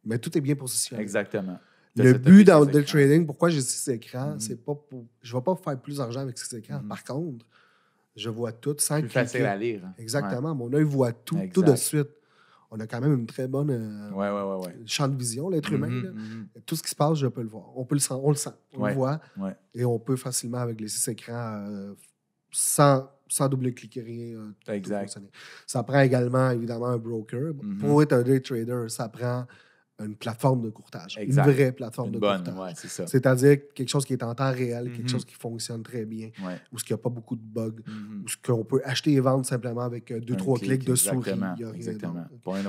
mais tout est bien positionné. Exactement. Le but dans le day trading, pourquoi j'ai six écrans, mhm. c'est pas pour... Je ne vais pas faire plus d'argent avec six écrans. Mhm. Par contre, je vois tout sans Plus facile à lire. Hein. Exactement. Mon œil voit tout, tout de suite on a quand même une très bonne euh, champ de vision, l'être humain. Mhm, mhm. Tout ce qui se passe, je peux le voir. On peut le sent, on le on voit. Et on peut facilement, avec les six écrans, euh, sans, double-cliquer rien, euh, tout fonctionner. ça prend également, évidemment, un broker. Mhm. Pour être un day trader, ça prend une plateforme de courtage. Une vraie plateforme de courtage. C'est-à-dire quelque chose qui est en temps réel, quelque mhm. chose qui fonctionne très bien, où ou ce qu'il n'y a pas beaucoup de bugs, mhm. où ce qu'on peut acheter et vendre simplement avec euh, deux, trois clics de souris.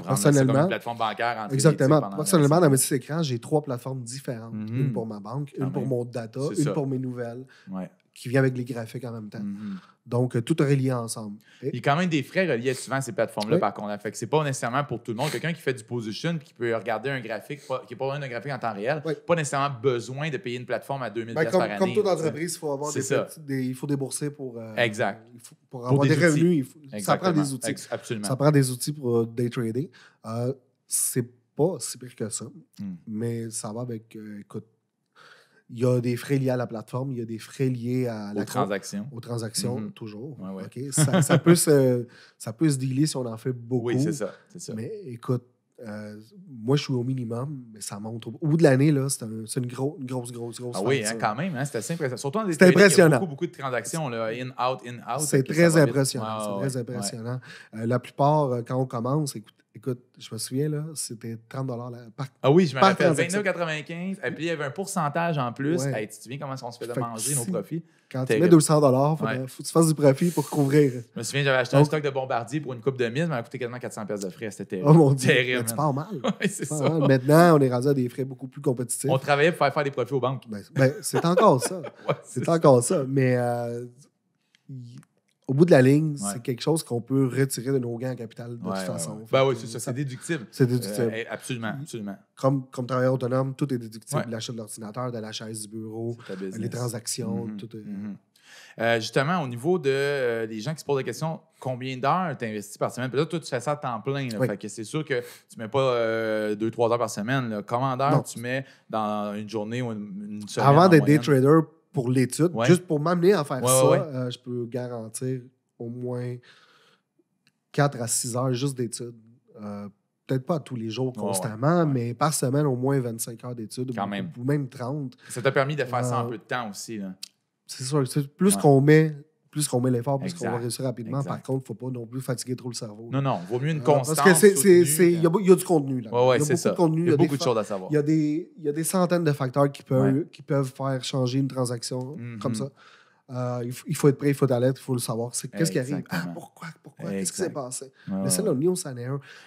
personnellement, plateforme bancaire Exactement. Personnellement, dans mes six écrans, j'ai trois plateformes différentes. Une mhm. pour ma banque, ah une pour mon data, une pour mes nouvelles. Ouais qui vient avec les graphiques en même temps. Mhm. Donc, euh, tout est relié ensemble. Il y a quand même des frais reliés souvent à ces plateformes-là, par contre. Fait que c'est pas nécessairement pour tout le monde. Quelqu'un qui fait du position qui peut regarder un graphique, qui n'est pas un graphique en temps réel, pas nécessairement besoin de payer une plateforme à 2000 ben, comme, par année. Comme toute entreprise, il faut avoir des, Il faut débourser pour. Euh, exact. pour, avoir des, revenus. ça prend des outils. Ça prend des outils pour euh, day trading. Euh, c'est pas si pire que ça, hmm. mais ça va avec. écoute, il y a des frais liés à la plateforme, il y a des frais liés à la aux transactions. Mhm. toujours. Ça, peut se, ça peut se dealer si on en fait beaucoup. Oui, c'est ça, ça, Mais écoute, euh, moi, je suis au minimum, mais ça monte. Au bout de l'année, c'est une, grosse, grosse, grosse. Ah oui, hein, quand même, hein, c'était c'est impressionnant. Surtout en des impressionnant. Il y a beaucoup, beaucoup de transactions, là, in, out, in, out. C'est très impressionnant. c'est ah très impressionnant. Euh, la plupart, euh, quand on commence, écoute, Écoute, je me souviens, là, c'était 30 la part. Ah oui, je me rappelle, 29,95. Et puis, il y avait un pourcentage en plus. tu te souviens comment on se fait de manger nos profits? Quand tu mets 200 il faut que tu fasses du profit pour couvrir. Je me souviens, j'avais acheté un stock de Bombardier pour une coupe de mille, mais elle m'a coûté quasiment 400 de frais. C'était terrible. Oh mon Dieu, tu pars mal. c'est ça. Maintenant, on est rendu à des frais beaucoup plus compétitifs. On travaillait pour faire faire des profits aux banques. Ben, ben c'est encore ça. c'est encore ça. Mais... Euh, au bout de la ligne, c'est quelque chose qu'on peut retirer de nos gains en capital de toute façon. ben oui, c'est ça, c'est déductible. C'est déductible. Euh, absolument, absolument. Comme, travailleur autonome, tout est déductible. L'achat de l'ordinateur, de la chaise du bureau, les transactions, mhm, tout mhm. euh, justement, au niveau de euh, gens qui se posent la question, combien d'heures tu investis par semaine? peut là, toi, tu fais ça à temps plein. que c'est sûr que tu ne mets pas deux, trois heures par semaine. Combien Comment d'heures tu mets dans une journée ou une, une semaine? Avant d'être day trader, pour l'étude, juste pour m'amener à faire ça, euh, je peux garantir au moins 4 à 6 heures juste d'études. Euh, peut-être pas tous les jours constamment, mais par semaine, au moins 25 heures d'études. ou, même. Ou même 30. Ça t'a permis de faire ça en euh, peu de temps aussi. C'est sûr. Plus qu'on met plus qu'on met l'effort, plus qu'on va réussir rapidement. Par contre, il ne faut pas non plus fatiguer trop le cerveau. Non, non, vaut mieux une euh, constance. parce que euh, il y, a du contenu là. Ouais, il y a beaucoup de Il y a, beaucoup de choses à savoir. Il y, a des, y a des centaines de facteurs qui peuvent, qui peuvent faire changer une transaction mm-hmm. comme ça. Euh, il, faut, être prêt, il faut être alerte, il faut le savoir. qu'est-ce qui arrive? Ah, pourquoi? Pourquoi? Qu'est-ce qui s'est passé? Mais c'est là, nous, ça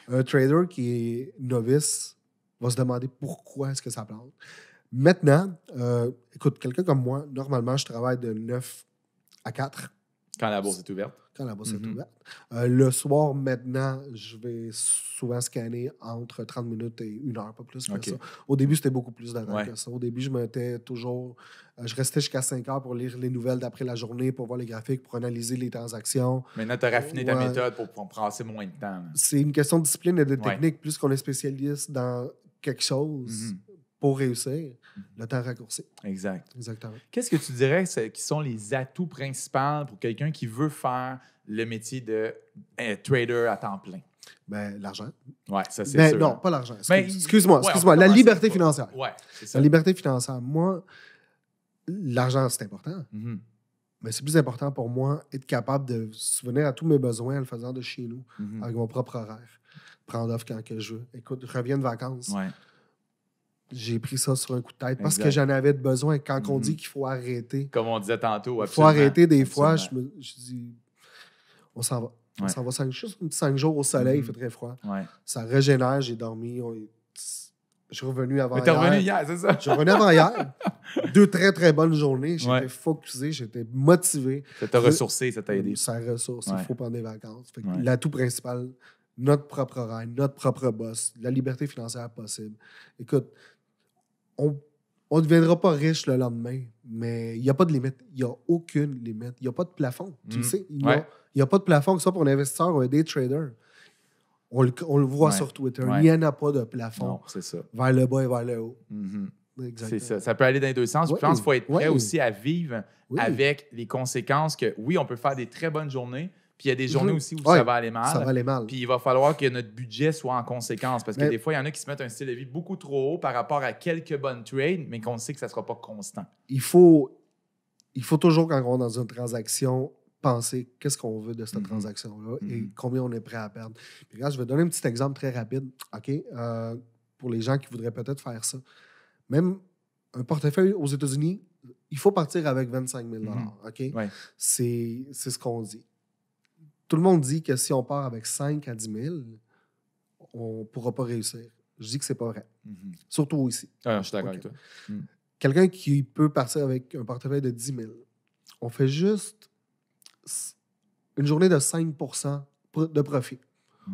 un. trader qui est novice va se demander pourquoi est-ce que ça plante. Maintenant, écoute, quelqu'un comme moi, normalement, je travaille de 9 à 4. Quand la bourse est ouverte. Quand la bourse est mhm. ouverte. Euh, le soir, maintenant, je vais souvent scanner entre 30 minutes et une heure, pas plus que ça. Au début, c'était beaucoup plus d'avant que ça. Au début, je mettais toujours. Euh, je restais jusqu'à 5 heures pour lire les nouvelles d'après la journée, pour voir les graphiques, pour analyser les transactions. Maintenant, tu as raffiné ta méthode pour, prendre passer moins de temps. C'est une question de discipline et de technique. Plus qu'on est spécialiste dans quelque chose, mhm pour réussir, mhm. le temps raccourci. Exact. Exactement. Qu'est-ce que tu dirais qui sont les atouts principaux pour quelqu'un qui veut faire le métier de euh, trader à temps plein? Ben, l'argent. Oui, ça c'est ben, sûr. Non, hein. pas l'argent. Ben, excuse-moi, excuse moi excuse moi la liberté financière. Oui, c'est ça. La liberté financière. Moi, l'argent, c'est important. Mhm. Mais c'est plus important pour moi être capable de souvenir à tous mes besoins en le faisant de chez nous, mhm. avec mon propre horaire. Prendre off quand que je veux. Écoute, reviens de vacances j'ai pris ça sur un coup de tête parce que j'en avais besoin. Quand on mhm. dit qu'il faut arrêter. Comme on disait tantôt, Il faut arrêter des fois. Je me je dis, on s'en va. On s'en va cinq, jours au soleil, il mhm. fait très froid. Ça régénère, j'ai dormi. je suis revenu avant Mais es revenu hier, c'est ça? Je suis revenu avant hier. Deux très, très bonnes journées. J'étais focusé, j'étais motivé. Ça t'a ressourcé, ça t'a aidé. Ça ressource, il faut prendre des vacances. L'atout principal, notre propre règne, notre propre boss, la liberté financière possible. Écoute, on ne deviendra pas riche le lendemain, mais il n'y a pas de limite. Il n'y a aucune limite. Il n'y a pas de plafond. Tu mm. sais, il n'y a, pas de plafond que ça pour un investisseur ou un day trader. On le, voit sur Twitter. Il n'y en a pas de plafond. c'est ça. Vers le bas et vers le haut. Mm-hmm. C'est ça. Ça peut aller dans les deux sens. je pense qu'il faut être prêt aussi à vivre avec les conséquences que, oui, on peut faire des très bonnes journées, puis il y a des mhm. journées aussi où ça va aller mal. Ça va aller mal. Puis il va falloir que notre budget soit en conséquence. Parce que des fois, il y en a qui se mettent un style de vie beaucoup trop haut par rapport à quelques bonnes trades, mais qu'on sait que ça ne sera pas constant. Il faut, il faut toujours, quand on est dans une transaction, penser qu'est-ce qu'on veut de cette mhm. transaction-là et mhm. combien on est prêt à perdre. Puis je vais donner un petit exemple très rapide, OK, euh, pour les gens qui voudraient peut-être faire ça. Même un portefeuille aux États-Unis, il faut partir avec 25 000 OK? c'est C'est ce qu'on dit. Tout le monde dit que si on part avec 5 à 10 000, on ne pourra pas réussir. Je dis que c'est pas vrai. Mhm. Surtout ici. Ah je suis d'accord avec toi. Hmm. Quelqu'un qui peut partir avec un portefeuille de 10 000, on fait juste une journée de 5 de profit.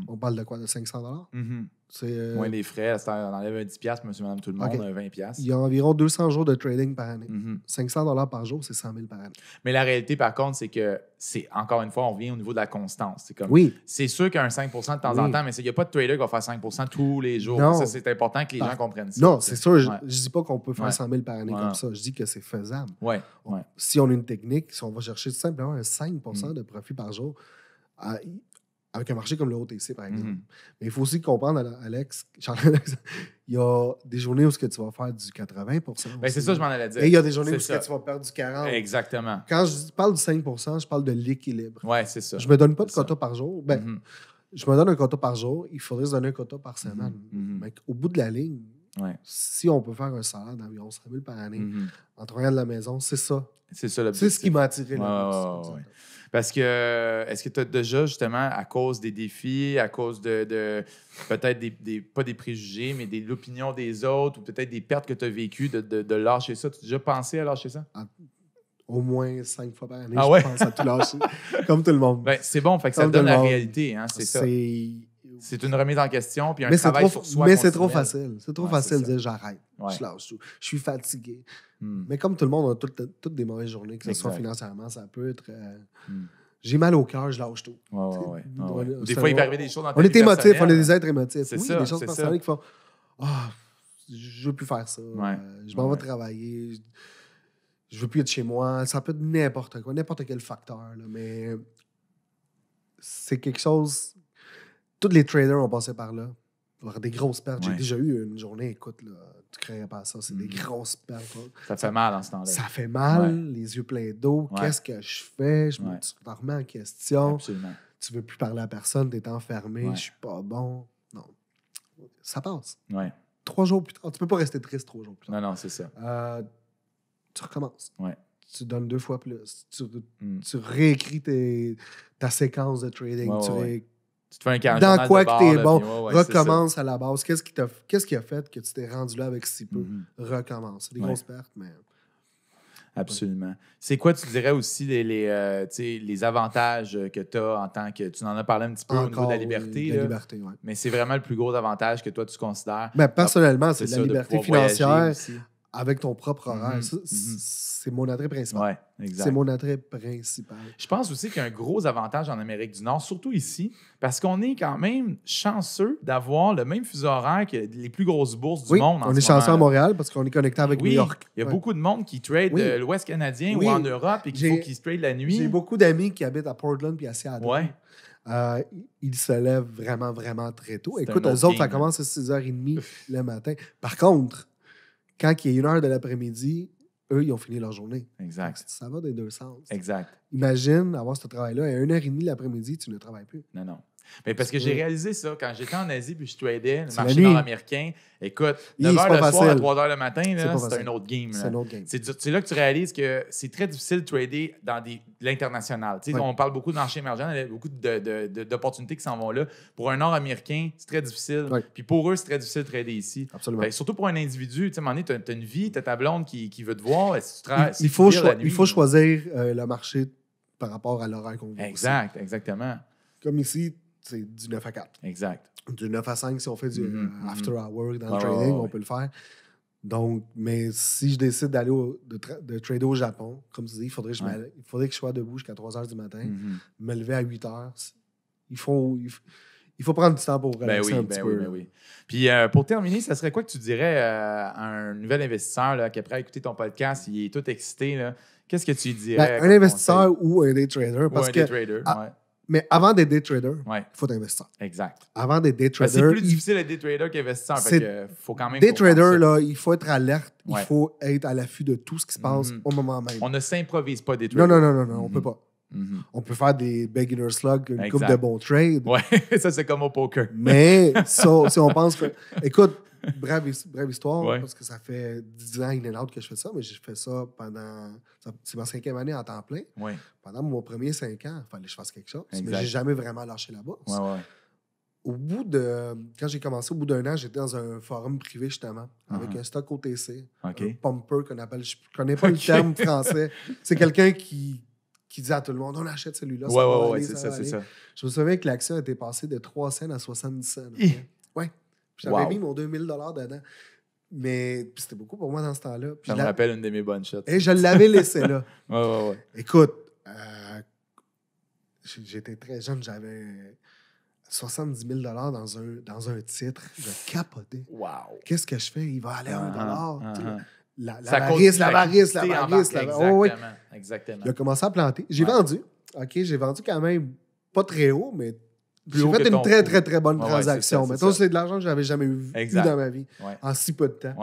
On parle de quoi, de 500 dollars? Mm-hmm. Euh, Moins les frais, on enlève un 10$, monsieur, madame, tout le monde, okay. 20$. Il y a environ 200 jours de trading par année. 500 mm-hmm. par jour, c'est 100 000 par année. Mais la réalité, par contre, c'est que, c'est encore une fois, on revient au niveau de la constance. C'est comme, oui. c'est sûr qu'il y a un 5 de temps en temps, mais il n'y a pas de trader qui va faire 5 tous les jours. c'est important que les gens comprennent ça. Non, c'est sûr. Je ne dis pas qu'on peut faire 100 000 par année comme ça. Je dis que c'est faisable. Ouais. si on a une technique, si on va chercher tout simplement un 5 mm. de profit par jour, ah, avec un marché comme le OTC, par exemple. Mm-hmm. Mais il faut aussi comprendre, Alex, charles il y a des journées où ce que tu vas faire du 80 ben, C'est ça, je m'en allais dire. Et il y a des journées où ce que tu vas perdre du 40 Exactement. Quand je parle du 5 je parle de l'équilibre. Oui, c'est ça. Je me donne pas de quota par jour. Ben, mm-hmm. Je me donne un quota par jour. Il faudrait se donner un quota par mm-hmm. semaine. Mais au bout de la ligne, si on peut faire un salaire d'environ 5 000 par année en travaillant de la maison, c'est ça. C'est ça l'objectif. C'est ce qui m'a attiré. Oh, parce que, euh, est-ce que tu as déjà, justement, à cause des défis, à cause de, peut-être des, pas des préjugés, mais de l'opinion des autres ou peut-être des pertes que tu as vécues, de, lâcher ça? Tu as déjà pensé à lâcher ça? au moins cinq fois par année. Ah je pense à tout lâcher, comme tout le monde. Ben, c'est bon, fait ça donne la réalité, hein, c'est ça. C'est une remise en question, puis un travail sur soi. Mais c'est trop facile. C'est trop facile de dire j'arrête, je lâche tout, je suis fatigué. Hmm. Mais comme tout le monde, on a toutes des mauvaises journées, que ce soit financièrement, ça peut être. Euh, hmm. J'ai mal au cœur, je lâche tout. des fois, il va arriver des choses dans ta On est émotifs, on est des êtres émotifs. Oui, des choses personnelles qui font je ne ah, je veux plus faire ça. Euh, je m'en vais travailler. Je veux plus être chez moi. Ça peut être n'importe quoi, n'importe quel facteur. mais c'est quelque chose tous les traders ont passé par là. avoir des grosses pertes. J'ai déjà eu une journée, écoute, là, tu crées pas ça, c'est des mm. grosses pertes. Ça fait mal en ce temps-là. Ça fait mal, les yeux pleins d'eau. Qu'est-ce que je fais? Je me remets en question. Absolument. Tu veux plus parler à personne, tu es enfermé, je suis pas bon. Non. Ça passe. Ouais. Trois jours plus tard. Tu peux pas rester triste trois jours plus tard. Non, non, c'est ça. Euh, tu recommences. Ouais tu donnes deux fois plus. Tu, mm. réécris tes, ta séquence de trading. Tu fais un Dans quoi que es bon, recommence à la base. Qu'est-ce qui, a fait que tu t'es rendu là avec si peu? Mhm. Recommence. C'est des grosses pertes, mais. Absolument. C'est quoi, tu dirais aussi, les, euh, avantages euh, que tu as en tant que. Tu en as parlé un petit peu au niveau de la liberté. Oui, la liberté Mais c'est vraiment le plus gros avantage que toi, tu considères. Ben, personnellement, ah, c'est la liberté financière avec ton propre mhm. horaire. Mhm. C'est mon attrait principal. c'est mon attrait principal. Je pense aussi qu'il y a un gros avantage en Amérique du Nord, surtout ici, parce qu'on est quand même chanceux d'avoir le même fuseau horaire que les plus grosses bourses du monde. on est chanceux à Montréal parce qu'on est connecté avec New York. Il y a beaucoup de monde qui trade euh, l'Ouest canadien ou en Europe et qu'il faut qu'ils trade la nuit. J'ai beaucoup d'amis qui habitent à Portland puis à Seattle. Ouais. Euh, ils se lèvent vraiment, vraiment très tôt. Écoute, aux autres, ça hein. commence à 6h30 le matin. Par contre, quand il y a une heure de l'après-midi, eux, ils ont fini leur journée. Exact. ça va des deux sens. Exact. Imagine avoir ce travail-là et à une heure et demie l'après-midi, tu ne travailles plus. Non, non parce que j'ai réalisé ça quand j'étais en Asie puis je tradais le marché nord-américain. Écoute, 9 h le soir à 3 h le matin, c'est un autre game. C'est là que tu réalises que c'est très difficile de trader dans l'international. On parle beaucoup de marché émergent, il y a beaucoup d'opportunités qui s'en vont là. Pour un nord-américain, c'est très difficile. Puis pour eux, c'est très difficile de trader ici. Absolument. surtout pour un individu, tu sais, tu as, une vie, tu as ta blonde qui, veut te voir. il, faut il faut choisir euh, le marché par rapport à l'horaire qu'on veut. Exact, exactement. Comme ici, c'est du 9 à 4. Exact. Du 9 à 5, si on fait du mhm, mhm. after hour dans le ah, trading, on peut le faire. Donc, mais si je décide d'aller de, trader au Japon, comme tu dis, il faudrait que je, il faudrait que je sois debout jusqu'à 3 heures du matin, mhm. me lever à 8 heures. Il faut, il, faut prendre du temps pour ben relaxer oui, un ben, ben oui. Puis euh, pour terminer, ça serait quoi que tu dirais euh, à un nouvel investisseur là, qui, après écouter ton podcast, il est tout excité? Qu'est-ce que tu dirais? Ben, un investisseur ou un day trader. Parce un que, mais avant d'être day traders, il faut être Exact. Avant d'être day traders... c'est plus difficile d'être day traders qu'investisseur. Fait que là, il faut être alerte. Il faut être à l'affût de tout ce qui se passe mhm. au moment même. On ne s'improvise pas des traders. Non, non, non, non, non on ne peut mhm. pas. Mhm. On peut faire des beginner slugs, une couple coupe de bons trades. Ouais, ça c'est comme au poker. Mais si on pense que. Écoute, brave, histoire, parce que ça fait 10 ans, il est que je fais ça, mais j'ai fait ça pendant. C'est ma cinquième année en temps plein. Pendant mon premier cinq ans, il fallait que je fasse quelque chose. Mais j'ai jamais vraiment lâché la bourse. au bout de. Quand j'ai commencé, au bout d'un an, j'étais dans un forum privé, justement, avec uh-huh. un stock OTC. Un pumper qu'on appelle. Je connais pas le terme français. C'est quelqu'un qui, qui dit à tout le monde on achète celui-là. c'est ça, c'est ça. Je me souviens que l'action était passée de 3 cents à 70 cents. Ouais. J'avais mis mon 2000 dedans. Mais c'était beaucoup pour moi dans ce temps-là. Puis ça me rappelle une de mes bonnes shots. Et eh, je l'avais laissé là. ouais, ouais, ouais. Écoute, euh, j'étais très jeune, j'avais 70 000 dans un, dans un titre. Je capotais. Wow. Qu'est-ce que je fais? Il va aller à 1 uh-huh, dollar. Uh-huh. La varice, la varice, la varice. Exactement. Oh, exactement. Il a commencé à planter. J'ai vendu. OK, j'ai vendu quand même pas très haut, mais j'ai fait une très, très, très bonne transaction. mais c'est de l'argent que je n'avais jamais vu, dans ma vie en si peu de temps.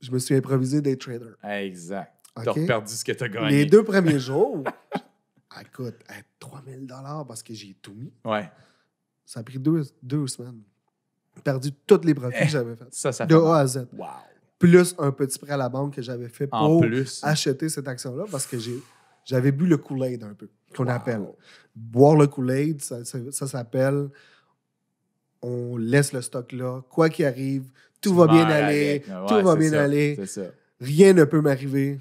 Je me suis improvisé des traders. Exact. Tu as perdu ce que tu as gagné. Les deux premiers jours, écoute, à 3000 parce que j'ai tout mis. Ouais. Ça a pris deux, semaines. semaines. Perdu tous les profits que eh, j'avais faits. de A à Z. Plus un petit prêt à la banque que j'avais fait pour acheter cette action-là parce que j'avais bu le kool un peu qu'on appelle. Boire le Kool-Aid, ça, s'appelle on laisse le stock là, quoi qu'il arrive, tout va bien aller, tout va bien aller. Rien ne peut m'arriver.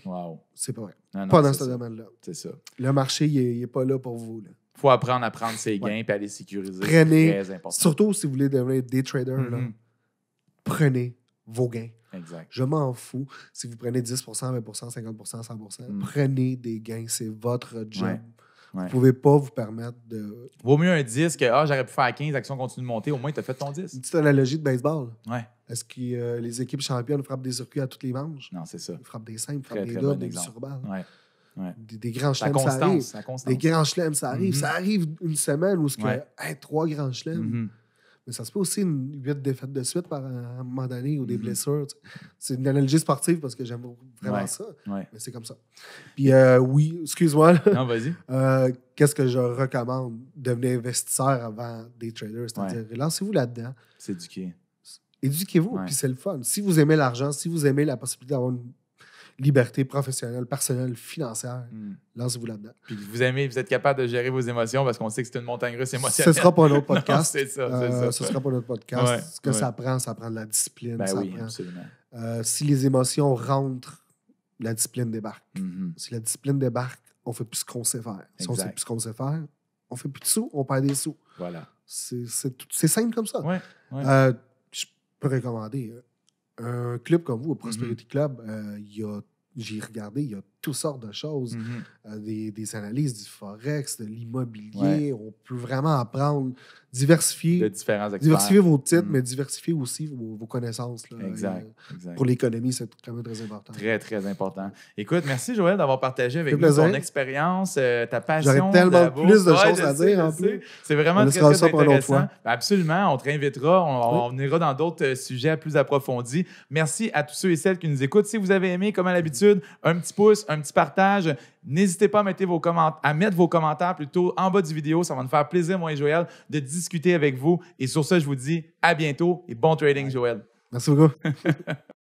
C'est pas vrai. pendant pas dans ce domaine-là. Le marché, il n'est pas là pour vous. Il faut apprendre à prendre ses gains et à les sécuriser. surtout si vous voulez devenir des traders, mm-hmm. prenez vos gains. Je m'en fous si vous prenez 10 20 50 100 Prenez des gains, c'est votre job. Vous Vous pouvez pas vous permettre de. Vaut mieux un 10 que ah, j'aurais pu faire 15, action continue de monter, au moins tu as fait ton 10. Une la logique de baseball. Ouais. Est-ce que euh, les équipes championnes frappent des circuits à toutes les manches? Non, c'est ça. Ils frappent des simples, frappent des doubles, des surballes. Ouais. Des, grands chelems, ça arrive. Des grands chelems, ça arrive. Ça arrive une semaine où ce que, a trois grands chelems. Mm-hmm. Mais ça se peut aussi une huit défaites de suite par un moment donné ou des mm-hmm. blessures. C'est une analogie sportive parce que j'aime vraiment ça. Mais c'est comme ça. Puis euh, oui, excuse-moi. Non, vas-y. Euh, qu'est-ce que je recommande? Devenir investisseur avant des traders. C'est-à-dire, lancez-vous là-dedans. S'éduquer. Éduquez-vous, puis c'est le fun. Si vous aimez l'argent, si vous aimez la possibilité d'avoir une liberté professionnelle, personnelle, financière. Hmm. Lancez-vous là-dedans. Puis vous aimez, vous êtes capable de gérer vos émotions parce qu'on sait que c'est une montagne russe émotionnelle. Ce sera pas notre podcast. Euh, ça, Ce sera pas notre podcast. Ce que ça prend, ça prend de la discipline. Ben oui, euh, si les émotions rentrent, la discipline débarque. Mhm. Si la discipline débarque, on fait plus ce qu'on sait faire. Si on sait plus ce qu'on sait faire, on fait plus de sous, on perd des sous. Voilà. C'est simple comme ça. Euh, je peux recommander un club comme vous, au mm-hmm. Prosperity Club, euh, j'ai regardé, il y a toutes sortes de choses, mhm. euh, des, analyses du forex, de l'immobilier. On peut vraiment apprendre, diversifier. Diversifier vos titres, mhm. mais diversifier aussi vos, connaissances. Euh, exact, Pour l'économie, c'est quand même très important. Très, très important. Écoute, merci Joël d'avoir partagé avec nous ton expérience, euh, ta passion. J'aurais tellement plus de choses à dire en plus. C'est vraiment très, intéressant. Ben, absolument, on te réinvitera, on, ira dans d'autres sujets plus approfondis. Merci à tous ceux et celles qui nous écoutent. Si vous avez aimé, comme à l'habitude, un petit pouce, un un petit partage. N'hésitez pas à mettre, vos à mettre vos commentaires plutôt en bas du vidéo. Ça va nous faire plaisir, moi et Joël, de discuter avec vous. Et sur ça, je vous dis à bientôt et bon trading, Joël. Merci beaucoup.